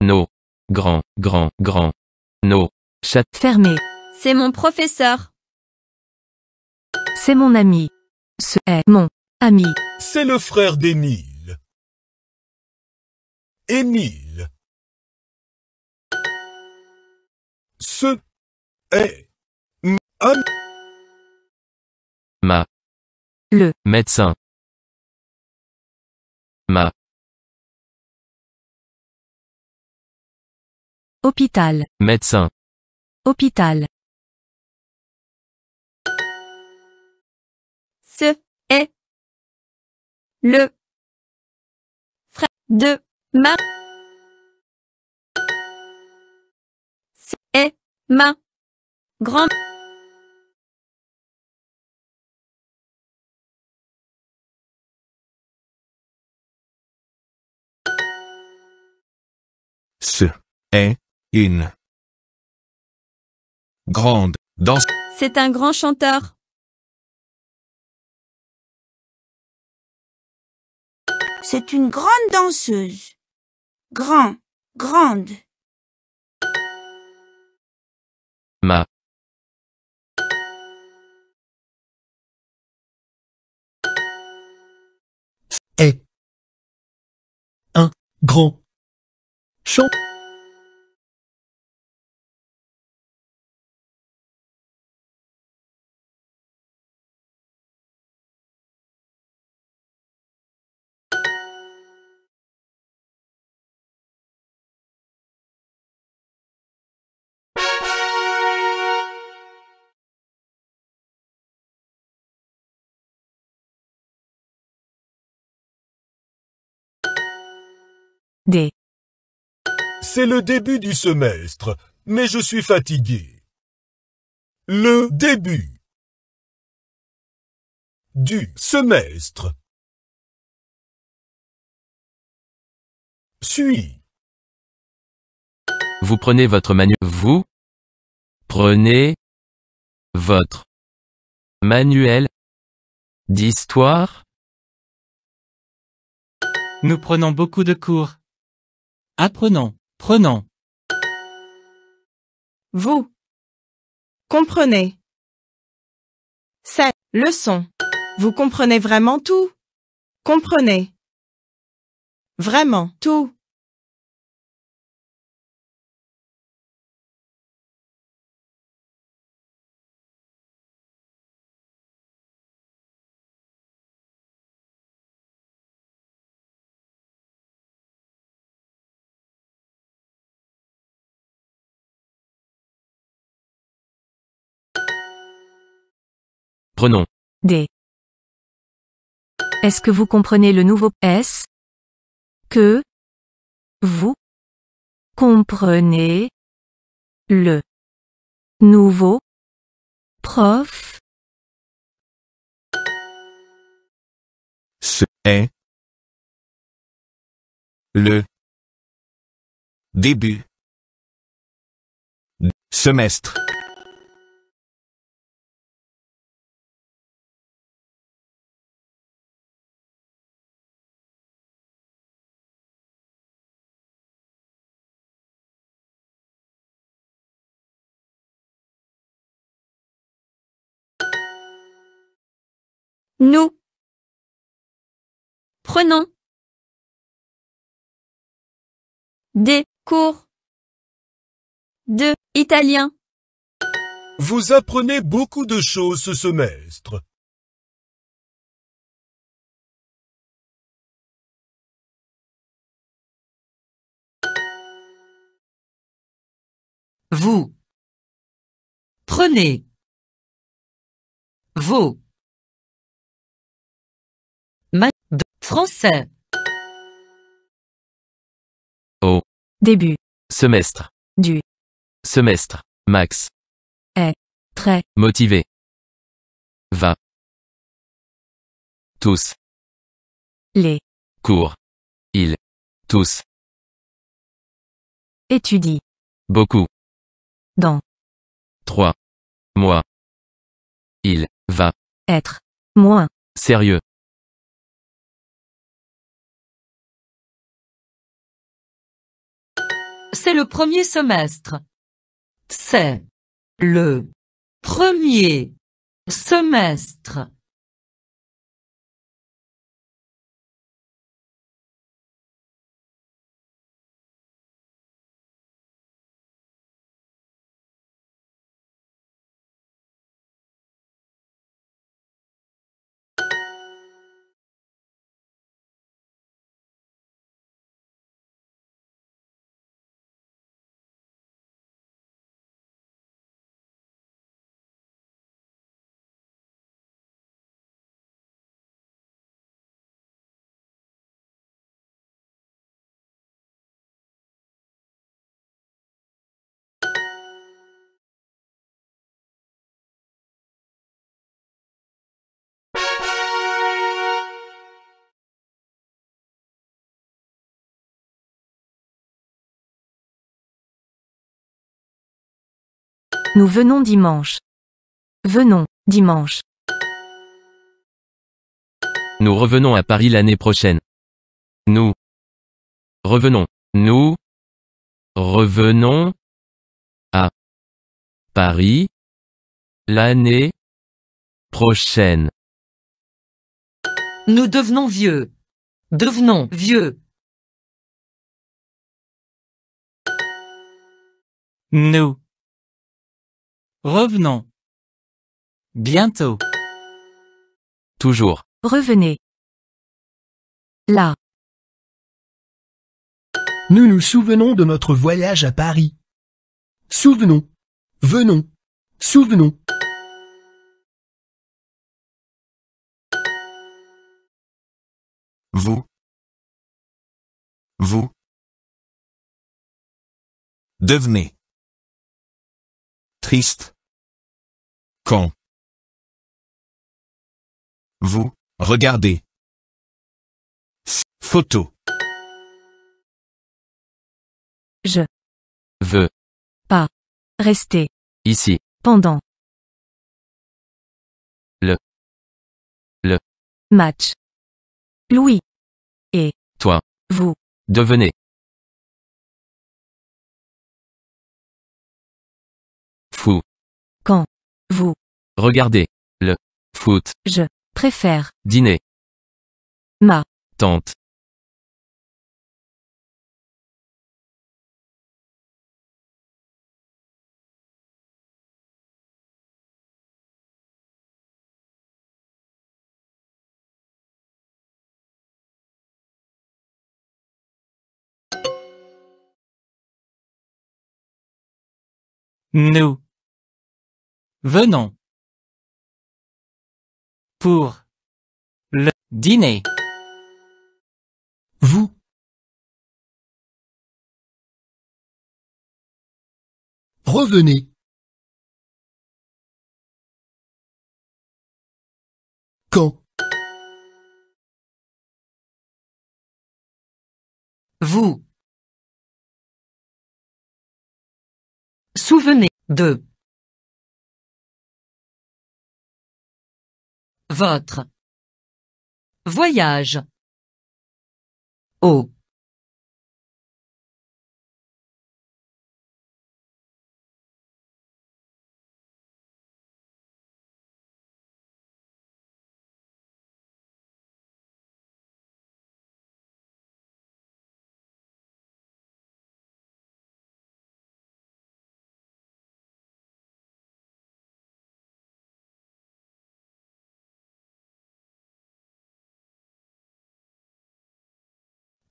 No. Grand, grand, grand. No. Chat. Fermé. C'est mon professeur. C'est mon ami. Ce est mon ami. C'est le frère d'Émile. Émile. Ce est ma le médecin ma Hôpital. Médecin. Hôpital. Ce est le frère de ma. Ce est ma grand. Ce est une Grande. Danse. C'est un grand chanteur. C'est une grande danseuse. Grand. Grande. Ma. Un. Grand. C'est le début du semestre, mais je suis fatigué. Le début du semestre. Suis. Vous prenez votre manuel. Vous prenez votre manuel d'histoire. Nous prenons beaucoup de cours. Apprenant, prenant. Vous. Comprenez. C'est. Leçon. Vous comprenez vraiment tout. Comprenez. Vraiment tout. D. Est-ce que vous comprenez le nouveau S Que vous comprenez le nouveau prof Ce est le début semestre. Nous prenons des cours de italien. Vous apprenez beaucoup de choses ce semestre. Vous prenez Vous Français. Au début. Semestre. Du semestre. Max est très motivé. Va. Tous. Les cours. il Tous. Étudie. Beaucoup. Dans. Trois. Mois. Il va être moins sérieux. C'est le premier semestre. C'est le premier semestre. Nous venons dimanche. Venons, dimanche. Nous revenons à Paris l'année prochaine. Nous. Revenons. Nous. Revenons. À. Paris. L'année. Prochaine. Nous devenons vieux. Devenons vieux. Nous. Revenons. Bientôt. Toujours. Revenez. Là. Nous nous souvenons de notre voyage à Paris. Souvenons. Venons. Souvenons. Vous. Vous. Devenez. Quand vous regardez photo. Je veux pas rester ici pendant le le match. Louis et toi vous devenez Regardez. Le. Foot. Je. Préfère. Dîner. Ma. Tante. Nous. Venons. Pour le dîner. Vous. Revenez. Quand Vous. Souvenez de votre voyage au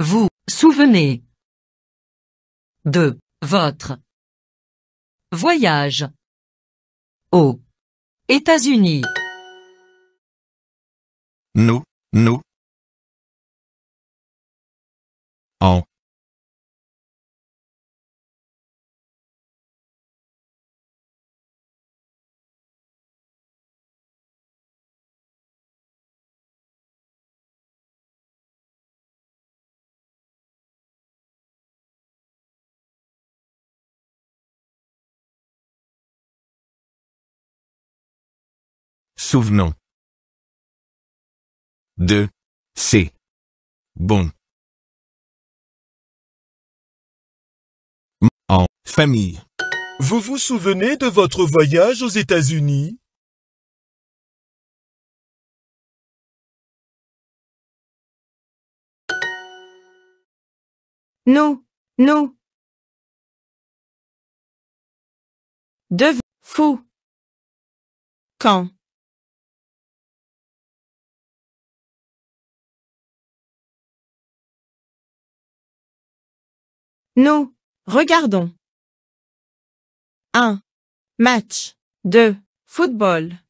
Vous souvenez de votre voyage aux États-Unis. Nous, nous. En Souvenons. De. C bon. En famille. Vous vous souvenez de votre voyage aux États-Unis Non, non. De fou. Quand Nous regardons. 1. Match. 2. Football.